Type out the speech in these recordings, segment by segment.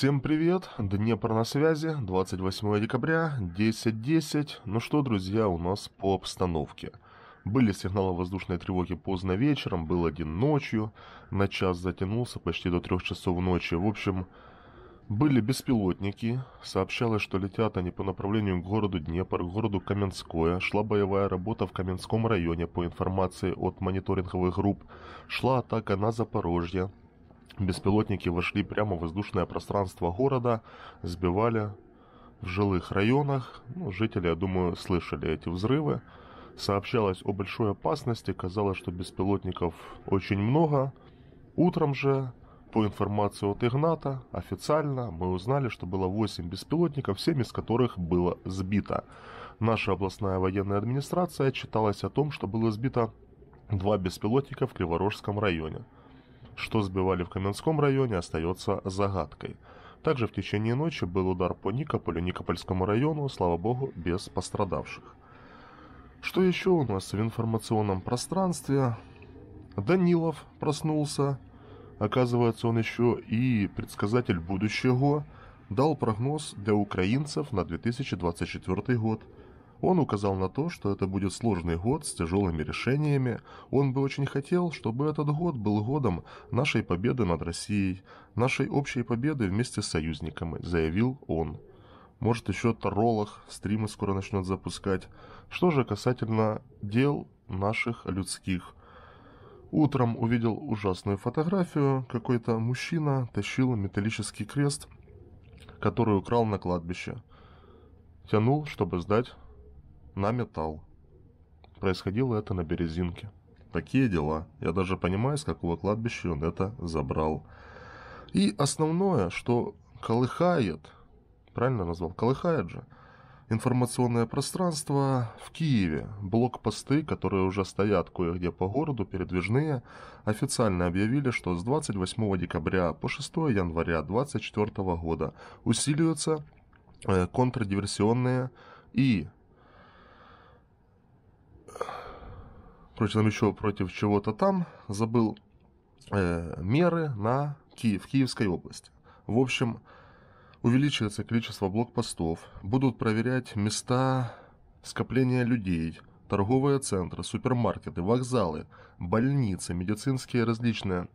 Всем привет, Днепр на связи, 28 декабря, 10.10. Ну что, друзья, у нас по обстановке. Были сигналы воздушной тревоги поздно вечером, был один ночью, на час затянулся почти до трех часов ночи. В общем, были беспилотники, сообщалось, что летят они по направлению к городу Днепр, к городу Каменское. Шла боевая работа в Каменском районе, по информации от мониторинговых групп. Шла атака на Запорожье. Беспилотники вошли прямо в воздушное пространство города, сбивали в жилых районах. Ну, жители, я думаю, слышали эти взрывы. Сообщалось о большой опасности, казалось, что беспилотников очень много. Утром же, по информации от Игната, официально мы узнали, что было 8 беспилотников, 7 из которых было сбито. Наша областная военная администрация отчиталась о том, что было сбито два беспилотника в Криворожском районе – что сбивали в Каменском районе, остается загадкой. Также в течение ночи был удар по Никополю, Никопольскому району, слава богу, без пострадавших. Что еще у нас в информационном пространстве? Данилов проснулся. Оказывается, он еще и предсказатель будущего. Дал прогноз для украинцев на 2024 год – он указал на то, что это будет сложный год с тяжелыми решениями. Он бы очень хотел, чтобы этот год был годом нашей победы над Россией, нашей общей победы вместе с союзниками, заявил он. Может еще Таролах стримы скоро начнет запускать. Что же касательно дел наших людских. Утром увидел ужасную фотографию. Какой-то мужчина тащил металлический крест, который украл на кладбище. Тянул, чтобы сдать на металл. Происходило это на Березинке. Такие дела. Я даже понимаю, с какого кладбища он это забрал. И основное, что колыхает, правильно назвал, колыхает же, информационное пространство в Киеве. Блокпосты, которые уже стоят кое-где по городу, передвижные, официально объявили, что с 28 декабря по 6 января 2024 года усиливаются э, контрдиверсионные и прочном еще против чего-то там, забыл, э, меры на Киев, Киевской области. В общем, увеличивается количество блокпостов, будут проверять места скопления людей, торговые центры, супермаркеты, вокзалы, больницы, медицинские различные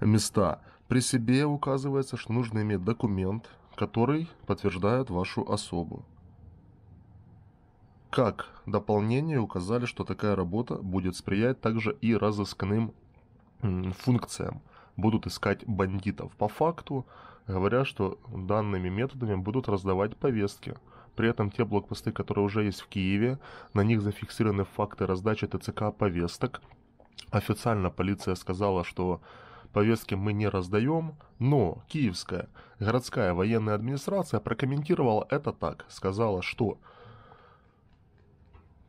места. При себе указывается, что нужно иметь документ, который подтверждает вашу особу. Как дополнение указали, что такая работа будет сприять также и разыскным функциям. Будут искать бандитов по факту, говоря, что данными методами будут раздавать повестки. При этом те блокпосты, которые уже есть в Киеве, на них зафиксированы факты раздачи ТЦК повесток. Официально полиция сказала, что повестки мы не раздаем, но киевская городская военная администрация прокомментировала это так, сказала, что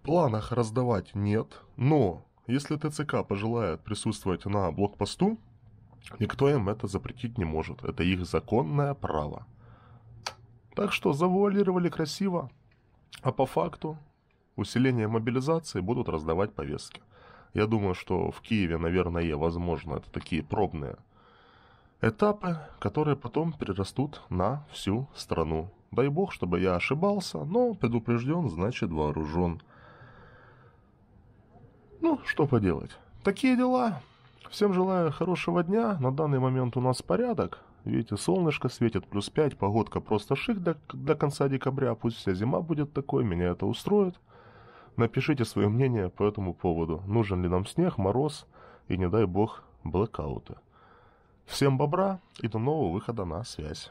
планах раздавать нет, но если ТЦК пожелает присутствовать на блокпосту, никто им это запретить не может. Это их законное право. Так что завуалировали красиво, а по факту усиление мобилизации будут раздавать повестки. Я думаю, что в Киеве, наверное, возможно, это такие пробные этапы, которые потом перерастут на всю страну. Дай бог, чтобы я ошибался, но предупрежден, значит вооружен. Ну, что поделать. Такие дела. Всем желаю хорошего дня. На данный момент у нас порядок. Видите, солнышко светит, плюс 5, погодка просто шик до, до конца декабря. Пусть вся зима будет такой, меня это устроит. Напишите свое мнение по этому поводу. Нужен ли нам снег, мороз и, не дай бог, блэкауты. Всем бобра и до нового выхода на связь.